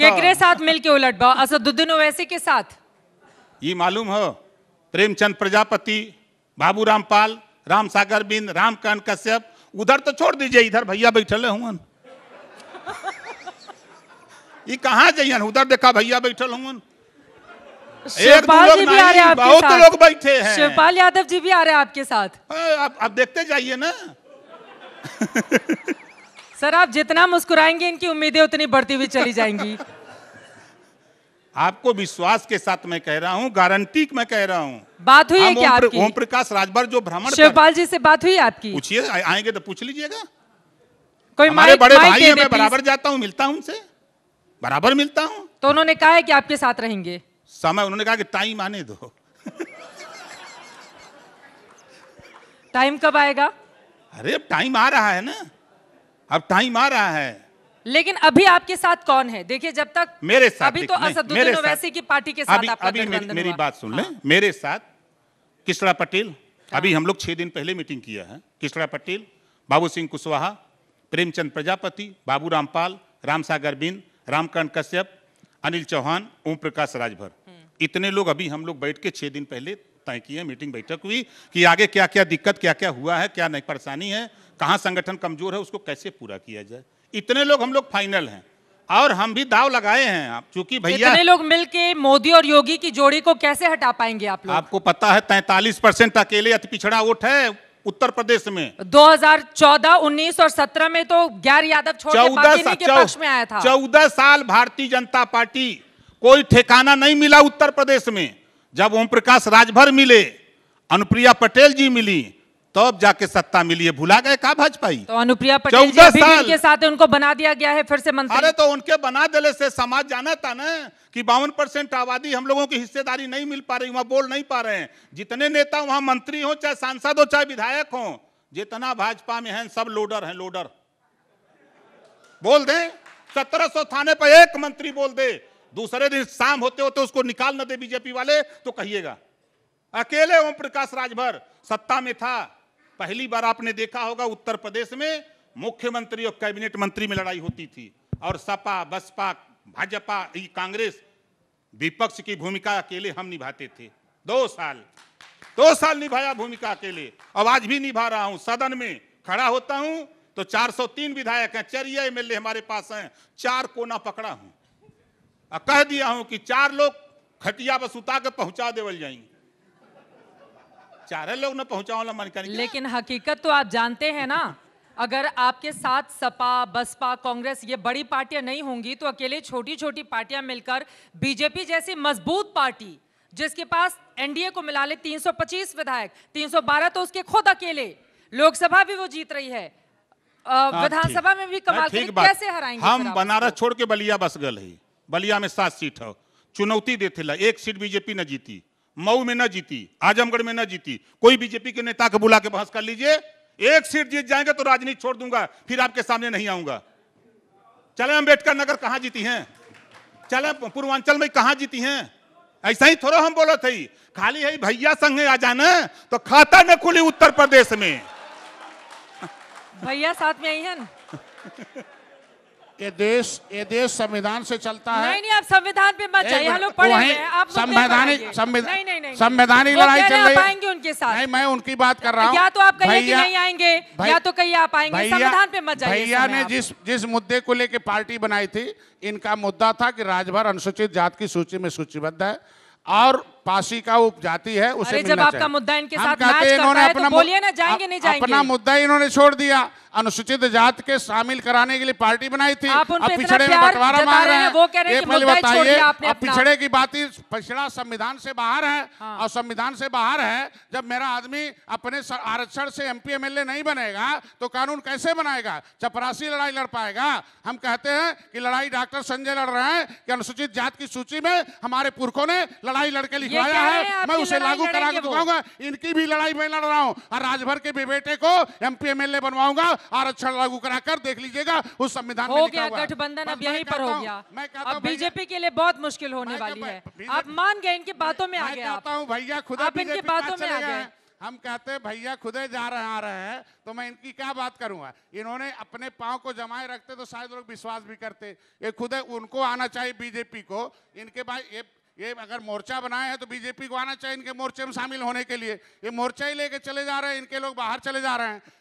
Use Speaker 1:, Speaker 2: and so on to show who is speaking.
Speaker 1: केकरे साथ मिलके उलट बा असदुद्दीन ओवैसी के साथ
Speaker 2: ये मालूम हो प्रेमचंद प्रजापति बाबू रामपाल राम सागर बिंद राम कान कश्यप उधर तो छोड़ दीजिए इधर भैया बैठल हुआ ये कहाँ जाइए उधर देखा भैया बैठल हुआ
Speaker 1: शिवपाल जी भी आ रहे हैं बहुत लोग बैठे हैं शिवपाल यादव जी भी आ रहे हैं आपके साथ हाँ, आप, आप देखते जाइए ना सर आप जितना मुस्कुराएंगे इनकी उम्मीदें उतनी बढ़ती हुई चली जाएंगी
Speaker 2: आपको विश्वास के साथ मैं कह रहा हूँ गारंटी मैं कह रहा हूँ बात हुई है क्या आपकी ओम प्रकाश राजभर जो भ्रमण शिवपाल जी से बात हुई आपकी पूछिए आएंगे तो पूछ लीजिएगा कोई हमारे बड़े भाई हैं मैं बराबर
Speaker 1: जाता हूँ मिलता हूँ उनसे बराबर मिलता हूँ तो उन्होंने कहा है कि आपके साथ रहेंगे
Speaker 2: समय उन्होंने कहा कि टाइम आने दो
Speaker 1: टाइम कब आएगा
Speaker 2: अरे टाइम आ रहा है ना अब टाइम आ रहा है
Speaker 1: लेकिन अभी आपके साथ कौन है देखिए जब तक
Speaker 2: मेरे साथ अभी तो असदुद्दीन
Speaker 1: की पार्टी के साथ अभी, आपका अभी मेरी, मेरी बात
Speaker 2: सुन लें हाँ। मेरे साथ किशरा पटेल हाँ। अभी हम लोग छह दिन पहले मीटिंग किया है किशरा पटेल बाबू सिंह कुशवाहा प्रेमचंद प्रजापति बाबू रामपाल राम सागर बिन रामकरण कश्यप अनिल चौहान ओम प्रकाश राजभर हम्म। इतने लोग अभी हम लोग बैठ के छह दिन पहले तय किए मीटिंग बैठक हुई कि आगे क्या क्या दिक्कत क्या क्या हुआ है क्या नहीं परेशानी है कहाँ संगठन कमजोर है उसको कैसे पूरा किया जाए इतने लोग हम लोग फाइनल हैं और हम भी दाव लगाए हैं आप चूंकि भैया इतने
Speaker 1: लोग मिलके मोदी और योगी की जोड़ी को कैसे हटा पाएंगे आप लोग
Speaker 2: आपको पता है तैतालीस परसेंट अकेले अति पिछड़ा वोट है उत्तर प्रदेश में
Speaker 1: 2014, 19 और 17 में तो गैर यादव छोड़ के पक्ष में आया था
Speaker 2: चौदह साल भारतीय जनता पार्टी कोई ठिकाना नहीं मिला उत्तर प्रदेश में जब ओम प्रकाश राजभर मिले अनुप्रिया पटेल जी मिली तब जाके सत्ता मिली है भुला गए का भाजपाई
Speaker 1: तो अनुप्रिया पटेल के साथ उनको बना दिया गया है फिर से मंत्री अरे तो उनके बना देने से
Speaker 2: समाज जाना था ना कि बावन परसेंट आबादी हम लोगों की हिस्सेदारी नहीं मिल पा रही वहाँ बोल नहीं पा रहे हैं जितने नेता वहाँ मंत्री हो चाहे सांसद हो चाहे विधायक हो जितना भाजपा में है सब लोडर है लोडर बोल दे सत्रह सौ थाने पर एक मंत्री बोल दे दूसरे दिन शाम होते होते उसको निकाल न दे बीजेपी वाले तो कहिएगा अकेले ओम प्रकाश राजभर सत्ता में था पहली बार आपने देखा होगा उत्तर प्रदेश में मुख्यमंत्री और कैबिनेट मंत्री में लड़ाई होती थी और सपा बसपा भाजपा कांग्रेस विपक्ष की भूमिका अकेले हम निभाते थे दो साल दो साल निभाया भूमिका अकेले अब आज भी निभा रहा हूं सदन में खड़ा होता हूं तो 403 विधायक हैं चरिया एमएलए हमारे पास हैं चार कोना पकड़ा हूं कह दिया हूं कि चार लोग खटिया बस उतार के पहुंचा देवल जाएंगे
Speaker 1: चारे लोग ना पहुंचाओ मन कर लेकिन हकीकत तो आप जानते हैं ना अगर आपके साथ सपा बसपा कांग्रेस ये बड़ी पार्टियां नहीं होंगी तो अकेले छोटी छोटी पार्टियां मिलकर बीजेपी जैसी मजबूत पार्टी जिसके पास एनडीए को मिला ले 325 विधायक 312 तो उसके खुद अकेले लोकसभा भी वो जीत रही है हाँ, विधानसभा में भी कमाल कैसे हराएंगे हम
Speaker 2: बनारस छोड़ के बलिया बस गए बलिया में सात सीट हो चुनौती देते एक सीट बीजेपी न जीती मऊ में न जीती आजमगढ़ में न जीती कोई बीजेपी के नेता को बुला के बहस कर लीजिए एक सीट जीत जाएंगे तो राजनीति छोड़ दूंगा फिर आपके सामने नहीं आऊंगा चले अम्बेडकर नगर कहाँ जीती हैं चले पूर्वांचल में कहाँ जीती हैं ऐसा ही थोड़ा हम बोला थे खाली है भैया संग आ जाना तो खाता न खुली उत्तर प्रदेश में
Speaker 1: भैया साथ में आई है ना
Speaker 3: ये देश ये देश संविधान से चलता है नहीं नहीं
Speaker 1: आप संविधान पे मत जाइए हम लोग पढ़ रहे हैं आप संवैधानिक संवैधानिक लड़ाई चल रही है आएंगे उनके साथ नहीं मैं उनकी बात कर रहा हूँ या तो आप कहिए कि नहीं आएंगे या तो कहिए आप आएंगे संविधान पे मत जाइए भैया ने
Speaker 3: जिस जिस मुद्दे को लेके पार्टी बनाई थी इनका मुद्दा था कि राजभर अनुसूचित जात की सूची में सूचीबद्ध है और पासी का उपजाति है उसे अरे जब आपका मुद्दा
Speaker 1: इनके साथ मैच करता है तो बोलिए ना जाएंगे नहीं जाएंगे अपना
Speaker 3: मुद्दा इन्होंने छोड़ दिया अनुसूचित जात के शामिल कराने के लिए पार्टी बनाई थी आप पिछड़े में बंटवारा मार रहे हैं वो कह रहे हैं कि बताइए अब पिछड़े की बात ही पिछड़ा संविधान से बाहर है हाँ। और संविधान से बाहर है जब मेरा आदमी अपने आरक्षण से एमपी एमएलए नहीं बनेगा तो कानून कैसे बनाएगा चपरासी लड़ाई लड़ पाएगा हम कहते हैं कि लड़ाई डॉक्टर संजय लड़ रहे हैं कि अनुसूचित जात की सूची में हमारे पुरखों ने लड़ाई लड़के लिखी बुलाया है मैं उसे लागू करा के दिखाऊंगा इनकी भी लड़ाई मैं लड़ रहा हूँ और राजभर के बेटे को एम पी एमएलए बनवाऊंगा
Speaker 1: आरक्षण लागू करा कर देख लीजिएगा उस संविधान गठबंधन अब यही पर हो गया अब बीजेपी के लिए बहुत मुश्किल होने वाली है आप मान गए इनकी बातों में आ गया भैया खुद आप इनकी बातों में आ गए
Speaker 3: हम कहते हैं भैया खुदे जा रहे आ रहे हैं तो मैं इनकी क्या बात करूंगा इन्होंने अपने पांव को जमाए रखते तो शायद लोग विश्वास भी करते ये खुदे उनको आना चाहिए बीजेपी को इनके भाई ये ये अगर मोर्चा बनाए हैं तो बीजेपी को आना चाहिए इनके मोर्चे में शामिल होने के लिए ये मोर्चा ही लेके चले जा रहे हैं इनके लोग बाहर चले जा रहे हैं